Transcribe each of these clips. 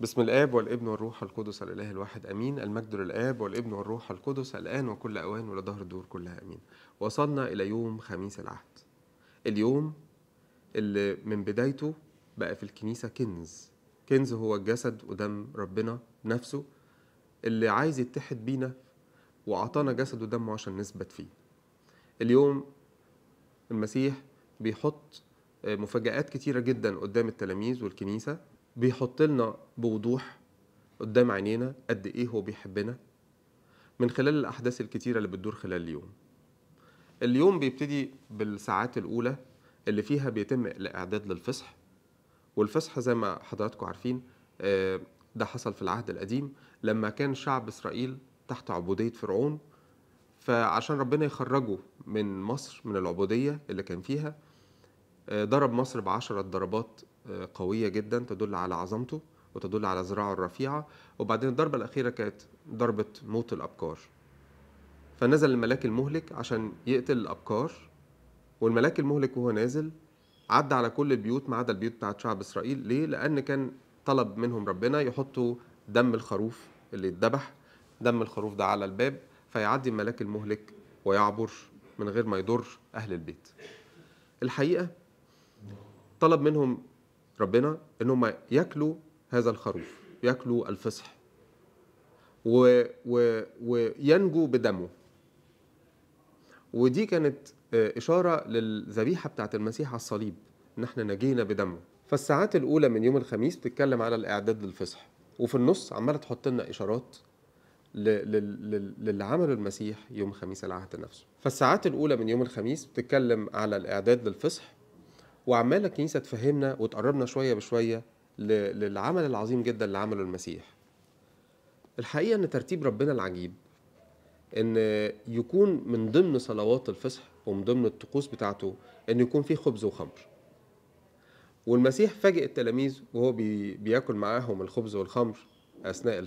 بسم الآب والابن والروح القدس الإله الواحد أمين المجد للآب والابن والروح القدس الآن وكل أوان ولدهر الدور كلها أمين وصلنا إلى يوم خميس العهد اليوم اللي من بدايته بقى في الكنيسة كنز كنز هو الجسد ودم ربنا نفسه اللي عايز يتحد بينا وعطانا جسد ودمه عشان نثبت فيه اليوم المسيح بيحط مفاجآت كتيرة جدا قدام التلاميذ والكنيسة بيحط لنا بوضوح قدام عينينا قد ايه هو بيحبنا من خلال الاحداث الكتيره اللي بتدور خلال اليوم اليوم بيبتدي بالساعات الاولى اللي فيها بيتم الاعداد للفصح والفصح زي ما حضراتكم عارفين آه، ده حصل في العهد القديم لما كان شعب اسرائيل تحت عبوديه فرعون فعشان ربنا يخرجه من مصر من العبوديه اللي كان فيها آه، ضرب مصر بعشرة ضربات قوية جدا تدل على عظمته وتدل على ذراعه الرفيعة وبعدين الضربة الأخيرة كانت ضربة موت الأبكار فنزل الملاك المهلك عشان يقتل الأبكار والملاك المهلك وهو نازل عدى على كل البيوت ما عدا البيوت بتاعت شعب إسرائيل ليه؟ لأن كان طلب منهم ربنا يحطوا دم الخروف اللي اتذبح دم الخروف ده على الباب فيعدي الملاك المهلك ويعبر من غير ما يضر أهل البيت الحقيقة طلب منهم ربنا انهم ياكلوا هذا الخروف ياكلوا الفصح و... و... وينجوا بدمه ودي كانت آه، إشارة للذبيحة بتاعة المسيح على الصليب إن إحنا نجينا بدمه فالساعات الأولى من يوم الخميس بتتكلم على الإعداد للفصح وفي النص عمالة تحط لنا إشارات للي عمله المسيح يوم خميس العهد نفسه فالساعات الأولى من يوم الخميس بتتكلم على الإعداد للفصح وعمال الكنيسه تفهمنا وتقربنا شويه بشويه للعمل العظيم جدا اللي عمله المسيح الحقيقه ان ترتيب ربنا العجيب ان يكون من ضمن صلوات الفصح ومن ضمن الطقوس بتاعته ان يكون فيه خبز وخمر والمسيح فاجئ التلاميذ وهو بي بياكل معاهم الخبز والخمر اثناء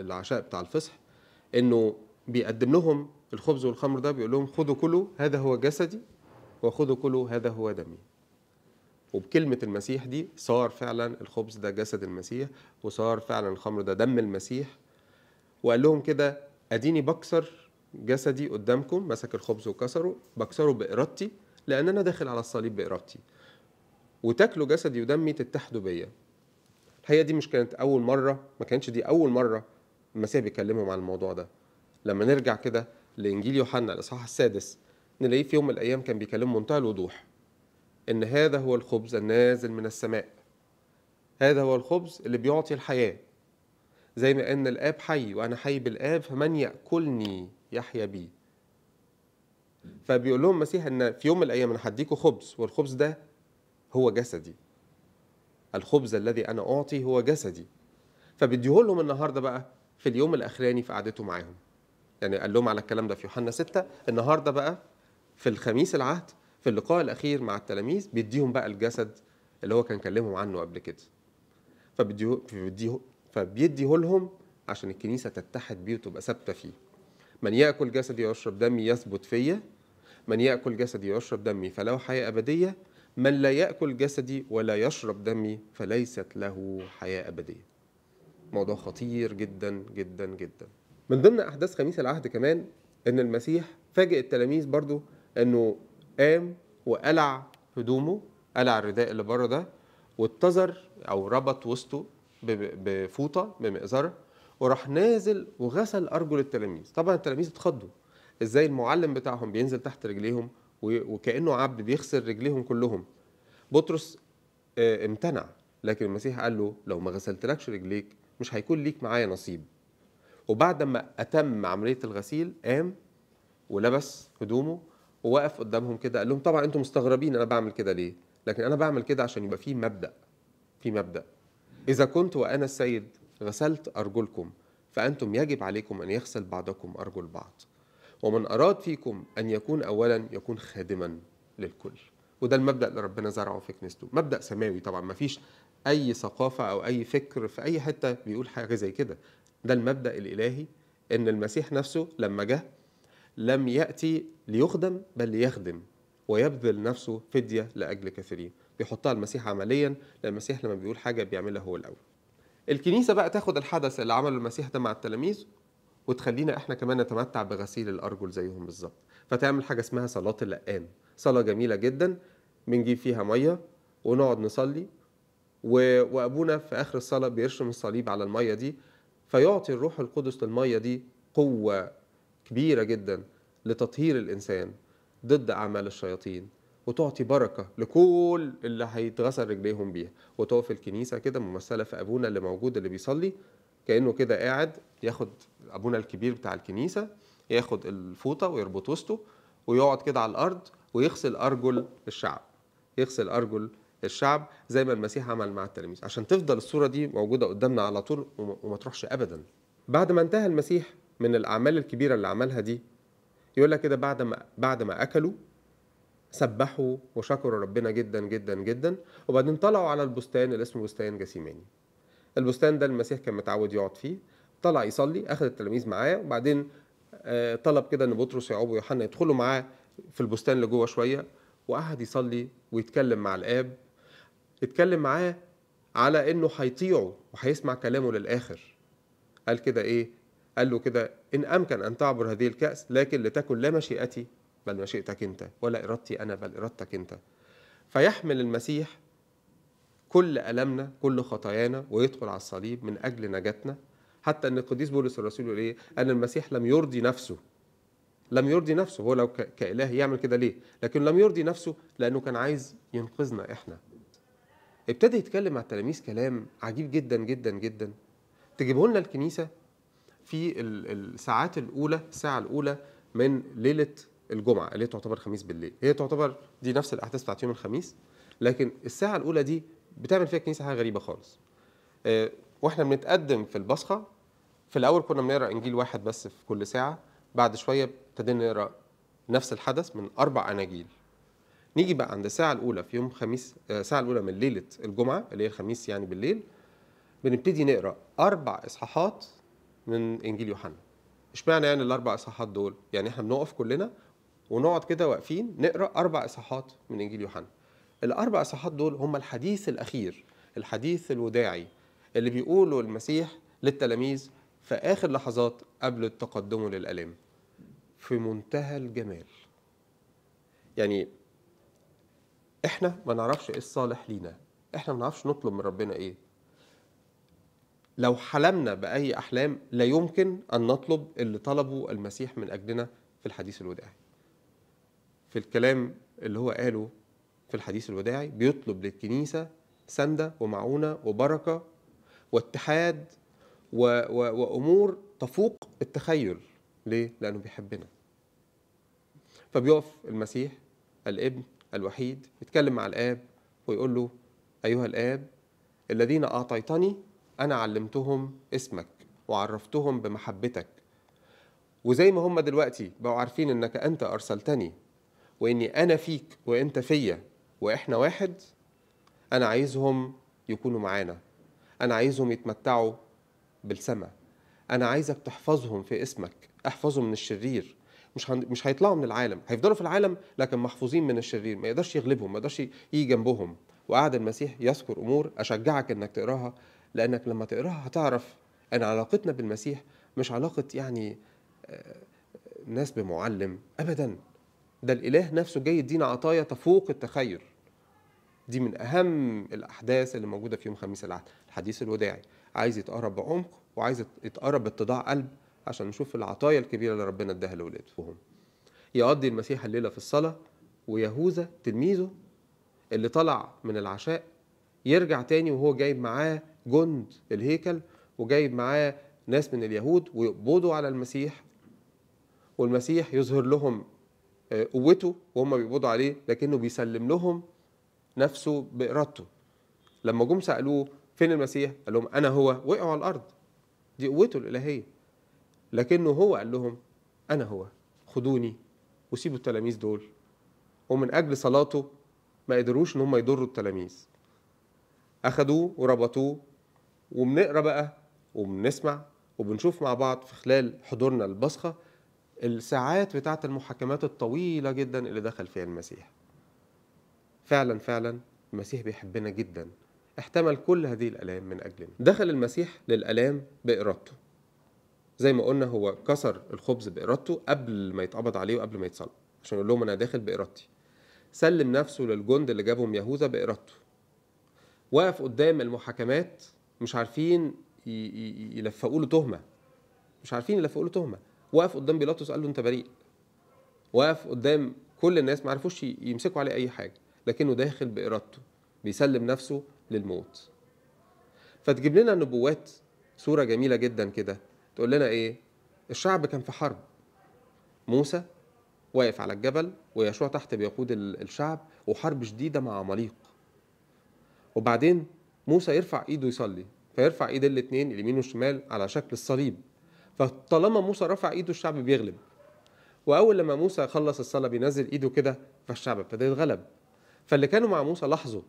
العشاء بتاع الفصح انه بيقدم لهم الخبز والخمر ده بيقول لهم خذوا كلوا هذا هو جسدي وخذوا كلوا هذا هو دمي وبكلمة المسيح دي صار فعلا الخبز ده جسد المسيح وصار فعلا الخمر ده دم المسيح وقال لهم كده أديني بكسر جسدي قدامكم مسك الخبز وكسره بكسره بإرادتي لأن أنا داخل على الصليب بإرادتي وتاكلوا جسدي ودمي تتحدوا بيا الحقيقة دي مش كانت أول مرة ما كانتش دي أول مرة المسيح بيكلمهم عن الموضوع ده لما نرجع كده لإنجيل يوحنا الإصحاح السادس نلاقيه في يوم من الأيام كان بيكلم منتهى الوضوح ان هذا هو الخبز النازل من السماء هذا هو الخبز اللي بيعطي الحياه زي ما ان الاب حي وانا حي بالاب فمن ياكلني يحيا بي فبيقول لهم المسيح ان في يوم من الايام انا هديكوا خبز والخبز ده هو جسدي الخبز الذي انا اعطي هو جسدي فبيديهولهم النهارده بقى في اليوم الاخراني في قعدته معاهم يعني قال لهم على الكلام ده في يوحنا 6 النهارده بقى في الخميس العهد في اللقاء الاخير مع التلاميذ بيديهم بقى الجسد اللي هو كان كلمهم عنه قبل كده فبيديه فبيديه لهم عشان الكنيسه تتحد بيه وتبقى ثابته فيه من ياكل جسدي ويشرب دمي يثبت فيا من ياكل جسدي ويشرب دمي فله حياه ابديه من لا ياكل جسدي ولا يشرب دمي فليست له حياه ابديه موضوع خطير جدا جدا جدا من ضمن احداث خميس العهد كمان ان المسيح فاجئ التلاميذ برضو انه قام وقلع هدومه قلع الرداء اللي بره ده واتزر او ربط وسطه بفوطه بمئزره وراح نازل وغسل ارجل التلاميذ طبعا التلاميذ اتخضوا ازاي المعلم بتاعهم بينزل تحت رجليهم وكانه عبد بيغسل رجليهم كلهم بطرس آه، امتنع لكن المسيح قال له لو ما غسلتلكش رجليك مش هيكون ليك معايا نصيب وبعد ما اتم عمليه الغسيل قام ولبس هدومه ووقف قدامهم كده قال لهم طبعا انتم مستغربين انا بعمل كده ليه لكن انا بعمل كده عشان يبقى في مبدا في مبدا اذا كنت وانا السيد غسلت ارجلكم فانتم يجب عليكم ان يغسل بعضكم ارجل بعض ومن اراد فيكم ان يكون اولا يكون خادما للكل وده المبدا اللي ربنا زرعه في كنيسته مبدا سماوي طبعا ما فيش اي ثقافه او اي فكر في اي حته بيقول حاجه زي كده ده المبدا الالهي ان المسيح نفسه لما جه لم يأتي ليخدم بل ليخدم ويبذل نفسه فدية لأجل كثيرين بيحطها المسيح عمليا لأن المسيح لما بيقول حاجة بيعملها هو الأول الكنيسة بقى تاخد الحدث اللي عمله المسيح ده مع التلاميذ وتخلينا احنا كمان نتمتع بغسيل الأرجل زيهم بالظبط فتعمل حاجة اسمها صلاة اللقان صلاة جميلة جدا بنجيب فيها مية ونقعد نصلي و... وأبونا في آخر الصلاة بيرشم الصليب على المية دي فيعطي الروح القدس للمية دي قوة كبيرة جدا لتطهير الإنسان ضد أعمال الشياطين وتعطي بركة لكل اللي هيتغسل رجليهم بيها وتقف الكنيسة كده ممثلة في أبونا اللي موجود اللي بيصلي كأنه كده قاعد ياخد أبونا الكبير بتاع الكنيسة ياخد الفوطة ويربط وسطه ويقعد كده على الأرض ويغسل أرجل الشعب يغسل أرجل الشعب زي ما المسيح عمل مع التلاميذ عشان تفضل الصورة دي موجودة قدامنا على طول وما تروحش أبدا بعد ما انتهى المسيح من الاعمال الكبيره اللي عملها دي يقول لك كده بعد ما بعد ما اكلوا سبحوا وشكروا ربنا جدا جدا جدا وبعدين طلعوا على البستان اللي اسمه بستان جسيماني البستان ده المسيح كان متعود يقعد فيه طلع يصلي اخذ التلاميذ معاه وبعدين آه، طلب كده ان بطرس ويعقوب ويوحنا يدخلوا معاه في البستان اللي جوه شويه وقعد يصلي ويتكلم مع الاب اتكلم معاه على انه هيطيعه وهيسمع كلامه للاخر قال كده ايه قال له كده إن أمكن أن تعبر هذه الكأس لكن لتكن لا مشيئتي بل مشيئتك أنت ولا إرادتي أنا بل إرادتك أنت فيحمل المسيح كل ألمنا كل خطايانا ويدخل على الصليب من أجل نجاتنا حتى أن القديس بولس الرسول يقول إيه أن المسيح لم يرضي نفسه لم يرضي نفسه هو لو كإله يعمل كده ليه لكن لم يرضي نفسه لأنه كان عايز ينقذنا إحنا ابتدى يتكلم مع التلاميذ كلام عجيب جدا جدا جدا تجيبه لنا الكنيسة في الساعات الاولى الساعه الاولى من ليله الجمعه اللي هي تعتبر خميس بالليل هي تعتبر دي نفس الاحداث بتاعت يوم الخميس لكن الساعه الاولى دي بتعمل فيها الكنيسه حاجه غريبه خالص آه، واحنا بنتقدم في البصخه في الاول كنا بنقرا انجيل واحد بس في كل ساعه بعد شويه ابتدينا نقرا نفس الحدث من اربع اناجيل نيجي بقى عند الساعه الاولى في يوم خميس آه، الساعه الاولى من ليله الجمعه اللي هي الخميس يعني بالليل بنبتدي نقرا اربع اصحاحات من انجيل يوحنا اشمعنى يعني الاربع اصحاحات دول يعني احنا بنقف كلنا ونقعد كده واقفين نقرا اربع اصحاحات من انجيل يوحنا الاربع اصحاحات دول هم الحديث الاخير الحديث الوداعي اللي بيقوله المسيح للتلاميذ في اخر لحظات قبل تقدمه للالام في منتهى الجمال يعني احنا ما نعرفش ايه الصالح لينا احنا ما نعرفش نطلب من ربنا ايه لو حلمنا باي احلام لا يمكن ان نطلب اللي طلبه المسيح من اجلنا في الحديث الوداعي في الكلام اللي هو قاله في الحديث الوداعي بيطلب للكنيسه سنده ومعونه وبركه واتحاد و و وامور تفوق التخيل ليه لانه بيحبنا فبيقف المسيح الابن الوحيد يتكلم مع الاب ويقول له ايها الاب الذين اعطيتني أنا علمتهم اسمك وعرفتهم بمحبتك وزي ما هم دلوقتي بقوا عارفين إنك أنت أرسلتني وإني أنا فيك وأنت فيا وإحنا واحد أنا عايزهم يكونوا معانا أنا عايزهم يتمتعوا بالسماء أنا عايزك تحفظهم في اسمك احفظهم من الشرير مش مش هيطلعوا من العالم هيفضلوا في العالم لكن محفوظين من الشرير ما يقدرش يغلبهم ما يقدرش يجي جنبهم وقعد المسيح يذكر امور اشجعك انك تقراها لانك لما تقراها هتعرف ان علاقتنا بالمسيح مش علاقه يعني آه، ناس بمعلم ابدا ده الاله نفسه جاي يدينا عطايا تفوق التخيل دي من اهم الاحداث اللي موجوده في يوم خميس العهد الحديث الوداعي عايز يتقرب بعمق وعايز يتقرب باتضاع قلب عشان نشوف العطايا الكبيره اللي ربنا اداها لاولادهم يقضي المسيح الليله في الصلاه ويهوذا تلميذه اللي طلع من العشاء يرجع تاني وهو جايب معاه جند الهيكل وجايب معاه ناس من اليهود ويقبضوا على المسيح والمسيح يظهر لهم آه، قوته وهم بيقبضوا عليه لكنه بيسلم لهم نفسه بإرادته لما جم سألوه فين المسيح قال لهم أنا هو وقعوا على الأرض دي قوته الإلهية لكنه هو قال لهم أنا هو خدوني وسيبوا التلاميذ دول ومن أجل صلاته ما قدروش إن هم يضروا التلاميذ أخدوه وربطوه وبنقرا بقى وبنسمع وبنشوف مع بعض في خلال حضورنا البصخه الساعات بتاعه المحاكمات الطويله جدا اللي دخل فيها المسيح فعلا فعلا المسيح بيحبنا جدا احتمل كل هذه الالام من اجلنا دخل المسيح للالام بارادته زي ما قلنا هو كسر الخبز بارادته قبل ما يتقبض عليه وقبل ما يتصلب عشان يقول لهم انا داخل بارادتي سلم نفسه للجند اللي جابهم يهوذا بارادته وقف قدام المحاكمات مش عارفين يلفقوا له تهمه مش عارفين يلفقوا له تهمه وقف قدام بيلاطس قال له انت بريء وقف قدام كل الناس ما عرفوش يمسكوا عليه اي حاجه لكنه داخل بارادته بيسلم نفسه للموت فتجيب لنا النبوات صوره جميله جدا كده تقول لنا ايه الشعب كان في حرب موسى واقف على الجبل ويشوع تحت بيقود الشعب وحرب شديده مع عماليق وبعدين موسى يرفع ايده يصلي فيرفع ايد الاثنين اليمين والشمال على شكل الصليب فطالما موسى رفع ايده الشعب بيغلب واول لما موسى خلص الصلاه بينزل ايده كده فالشعب ابتدى يتغلب فاللي كانوا مع موسى لاحظوا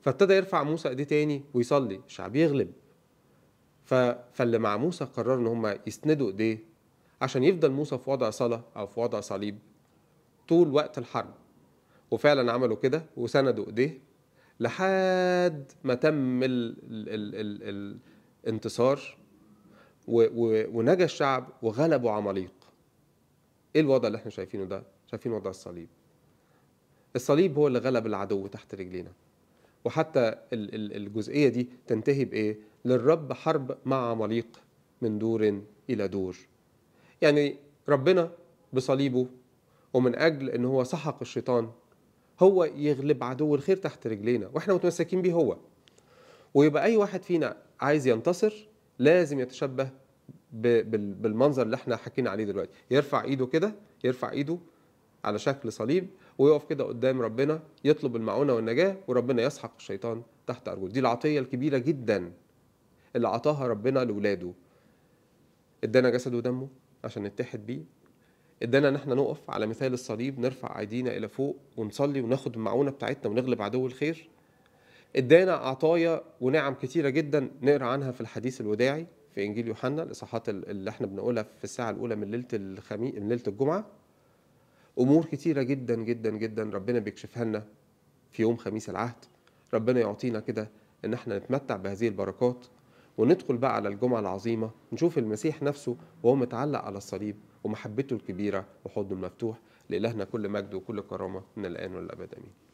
فابتدى يرفع موسى ايديه تاني ويصلي الشعب يغلب فاللي مع موسى قرروا ان هم يسندوا ايديه عشان يفضل موسى في وضع صلاه او في وضع صليب طول وقت الحرب وفعلا عملوا كده وسندوا ايديه لحد ما تم ال ال ال الانتصار ونجا الشعب وغلبوا عماليق ايه الوضع اللي احنا شايفينه ده شايفين وضع الصليب الصليب هو اللي غلب العدو تحت رجلينا وحتى الجزئية دي تنتهي بإيه؟ للرب حرب مع عماليق من دور إلى دور يعني ربنا بصليبه ومن أجل أن هو سحق الشيطان هو يغلب عدو الخير تحت رجلينا واحنا متمسكين بيه هو ويبقى اي واحد فينا عايز ينتصر لازم يتشبه بالمنظر اللي احنا حكينا عليه دلوقتي يرفع ايده كده يرفع ايده على شكل صليب ويقف كده قدام ربنا يطلب المعونه والنجاه وربنا يسحق الشيطان تحت ارجله دي العطيه الكبيره جدا اللي عطاها ربنا لاولاده ادانا جسده ودمه عشان نتحد بيه ادانا ان احنا نقف على مثال الصليب نرفع ايدينا الى فوق ونصلي وناخد المعونه بتاعتنا ونغلب عدو الخير ادانا عطايا ونعم كتيره جدا نقرا عنها في الحديث الوداعي في انجيل يوحنا الاصحاحات اللي احنا بنقولها في الساعه الاولى من ليله الخميس من ليله الجمعه امور كتيره جدا جدا جدا ربنا بيكشفها لنا في يوم خميس العهد ربنا يعطينا كده ان احنا نتمتع بهذه البركات وندخل بقى على الجمعه العظيمه نشوف المسيح نفسه وهو متعلق على الصليب ومحبته الكبيرة وحضنه المفتوح لإلهنا كل مجد وكل كرامة من الآن والأبد آمين